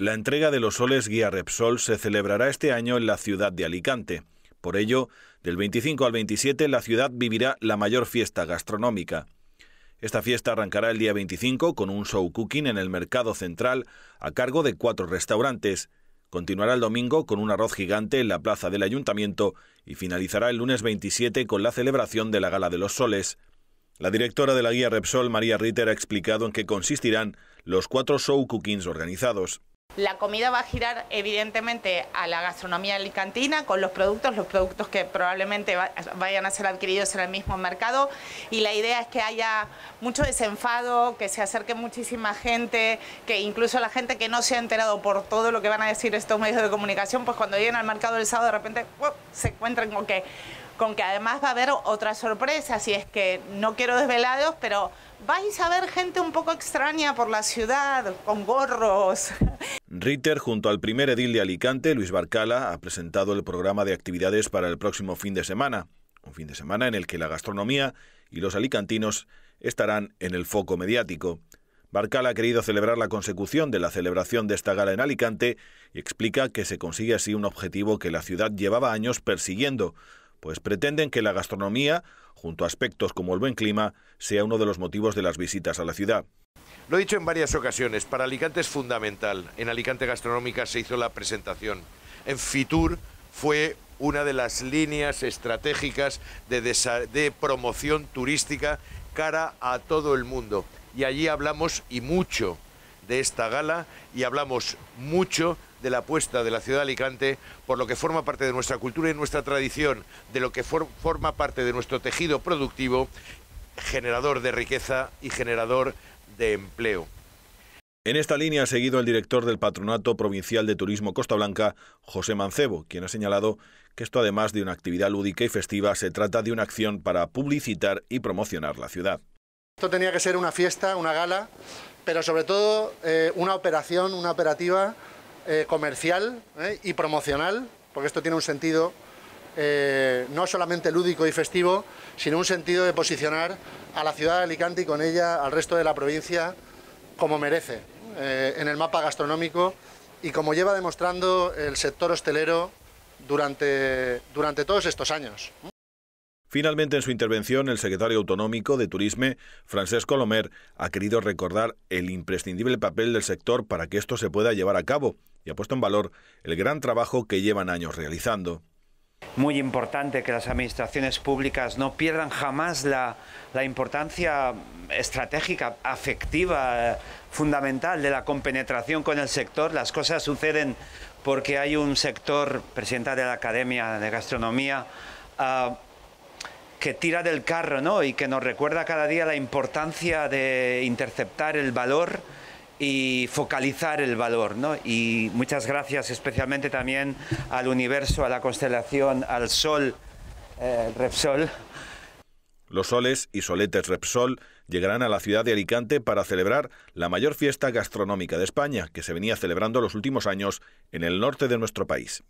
La entrega de los soles guía Repsol se celebrará este año en la ciudad de Alicante. Por ello, del 25 al 27 la ciudad vivirá la mayor fiesta gastronómica. Esta fiesta arrancará el día 25 con un show cooking en el mercado central a cargo de cuatro restaurantes. Continuará el domingo con un arroz gigante en la plaza del ayuntamiento y finalizará el lunes 27 con la celebración de la Gala de los Soles. La directora de la guía Repsol, María Ritter, ha explicado en qué consistirán los cuatro show cookings organizados. La comida va a girar evidentemente a la gastronomía alicantina con los productos, los productos que probablemente vayan a ser adquiridos en el mismo mercado y la idea es que haya mucho desenfado, que se acerque muchísima gente, que incluso la gente que no se ha enterado por todo lo que van a decir estos medios de comunicación, pues cuando lleguen al mercado el sábado de repente se encuentren con que con que además va a haber otra sorpresa, si es que no quiero desvelados, pero vais a ver gente un poco extraña por la ciudad, con gorros, Ritter, junto al primer edil de Alicante, Luis Barcala, ha presentado el programa de actividades para el próximo fin de semana, un fin de semana en el que la gastronomía y los alicantinos estarán en el foco mediático. Barcala ha querido celebrar la consecución de la celebración de esta gala en Alicante y explica que se consigue así un objetivo que la ciudad llevaba años persiguiendo, pues pretenden que la gastronomía, junto a aspectos como el buen clima, sea uno de los motivos de las visitas a la ciudad. Lo he dicho en varias ocasiones, para Alicante es fundamental. En Alicante Gastronómica se hizo la presentación. En Fitur fue una de las líneas estratégicas de, promoción turística cara a todo el mundo. Y allí hablamos y mucho de esta gala y hablamos mucho de la apuesta de la ciudad de Alicante por lo que forma parte de nuestra cultura y nuestra tradición, de lo que forma parte de nuestro tejido productivo generador de riqueza y generador de empleo. En esta línea ha seguido el director del Patronato Provincial de Turismo Costa Blanca, José Mancebo, quien ha señalado que esto, además de una actividad lúdica y festiva, se trata de una acción para publicitar y promocionar la ciudad. Esto tenía que ser una fiesta, una gala, pero sobre todo eh, una operación, una operativa eh, comercial eh, y promocional, porque esto tiene un sentido eh, no solamente lúdico y festivo, sino un sentido de posicionar a la ciudad de Alicante y con ella al resto de la provincia como merece eh, en el mapa gastronómico y como lleva demostrando el sector hostelero durante, todos estos años. Finalmente, en su intervención, el secretario autonómico de Turisme, Francesco Lomer, ha querido recordar el imprescindible papel del sector para que esto se pueda llevar a cabo y ha puesto en valor el gran trabajo que llevan años realizando. Muy importante que las administraciones públicas no pierdan jamás la, importancia estratégica, afectiva, eh, fundamental de la compenetración con el sector. Las cosas suceden porque hay un sector, presidenta de la Academia de Gastronomía, ah, que tira del carro y que nos recuerda cada día la importancia de interceptar el valor y focalizar el valor. ¿no? Y muchas gracias especialmente también al universo, a la constelación, al sol, eh, Repsol. Los soles y soletes Repsol llegarán a la ciudad de Alicante para celebrar la mayor fiesta gastronómica de España que se venía celebrando los últimos años en el norte de nuestro país.